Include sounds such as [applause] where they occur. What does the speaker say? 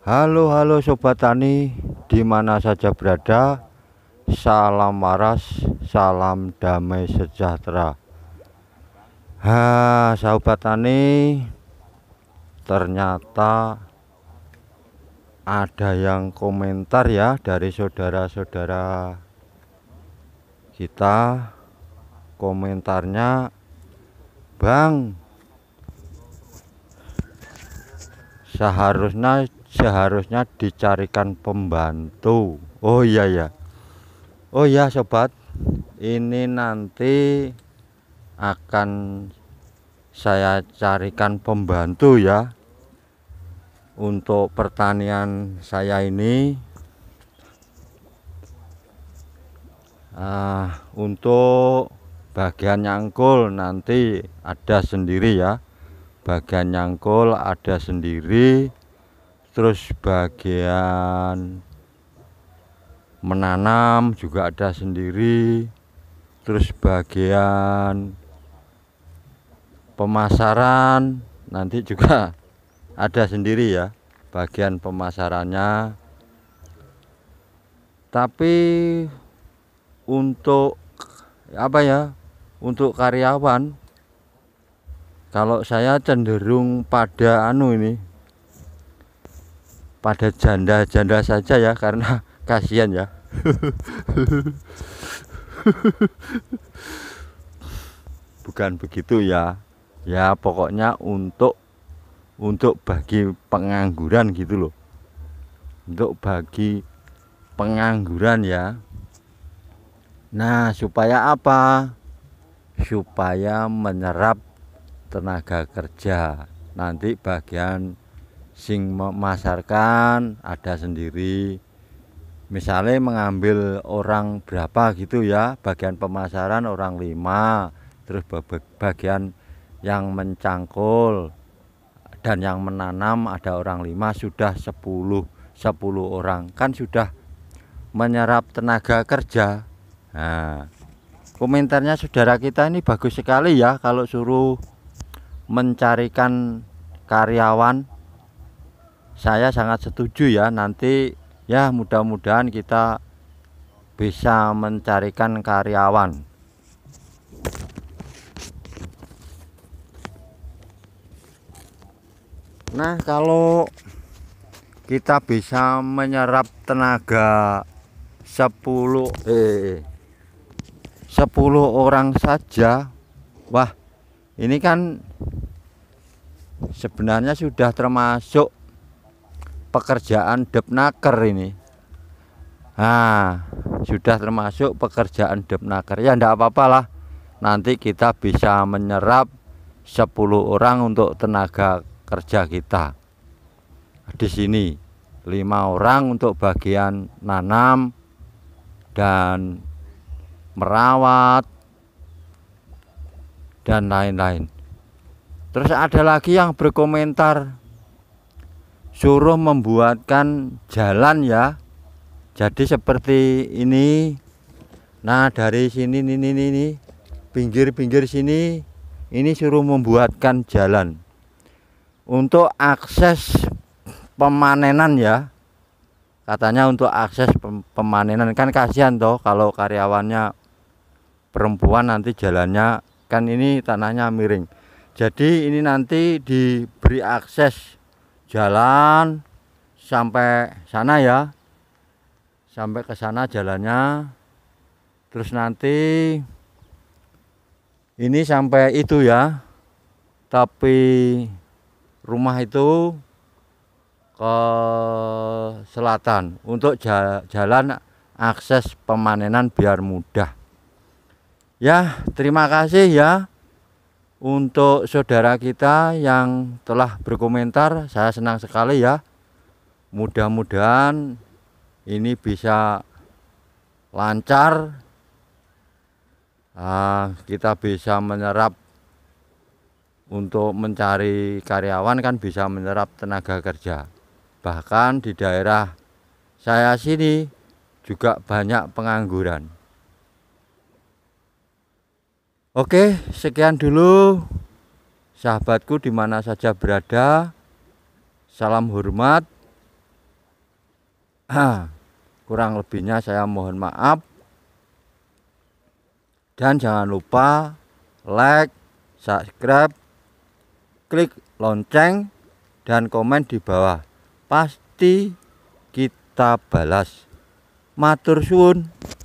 Halo halo sobat tani di mana saja berada salam waras salam damai sejahtera Ha sobat tani ternyata ada yang komentar ya dari saudara-saudara kita komentarnya Bang seharusnya seharusnya dicarikan pembantu oh iya ya oh iya sobat ini nanti akan saya carikan pembantu ya untuk pertanian saya ini uh, untuk bagian nyangkul nanti ada sendiri ya bagian nyangkul ada sendiri terus bagian menanam juga ada sendiri terus bagian pemasaran nanti juga [laughs] ada sendiri ya bagian pemasarannya tapi untuk apa ya untuk karyawan kalau saya cenderung pada anu ini pada janda-janda saja ya karena [laughs] kasihan ya [laughs] bukan begitu ya ya pokoknya untuk untuk bagi pengangguran gitu loh untuk bagi pengangguran ya nah supaya apa supaya menyerap tenaga kerja nanti bagian sing memasarkan ada sendiri misalnya mengambil orang berapa gitu ya bagian pemasaran orang lima terus bagian yang mencangkul dan yang menanam ada orang lima sudah sepuluh sepuluh orang kan sudah menyerap tenaga kerja nah komentarnya saudara kita ini bagus sekali ya kalau suruh mencarikan karyawan saya sangat setuju ya nanti ya mudah-mudahan kita bisa mencarikan karyawan nah kalau kita bisa menyerap tenaga 10 eh 10 orang saja wah ini kan sebenarnya sudah termasuk pekerjaan depnaker ini nah sudah termasuk pekerjaan depnaker ya tidak apa-apalah nanti kita bisa menyerap 10 orang untuk tenaga kerja kita di sini lima orang untuk bagian nanam dan merawat dan lain-lain terus ada lagi yang berkomentar suruh membuatkan jalan ya jadi seperti ini nah dari sini ini ini, pinggir-pinggir sini ini suruh membuatkan jalan untuk akses pemanenan ya katanya untuk akses pemanenan kan kasihan toh kalau karyawannya perempuan nanti jalannya kan ini tanahnya miring jadi ini nanti diberi akses jalan sampai sana ya sampai ke sana jalannya terus nanti ini sampai itu ya tapi rumah itu ke selatan untuk jalan akses pemanenan biar mudah ya terima kasih ya untuk saudara kita yang telah berkomentar saya senang sekali ya mudah-mudahan ini bisa lancar uh, kita bisa menyerap untuk mencari karyawan kan bisa menyerap tenaga kerja bahkan di daerah saya sini juga banyak pengangguran Oke, sekian dulu sahabatku dimana saja berada. Salam hormat. Ah, kurang lebihnya saya mohon maaf. Dan jangan lupa like, subscribe, klik lonceng, dan komen di bawah. Pasti kita balas. Matur suwun.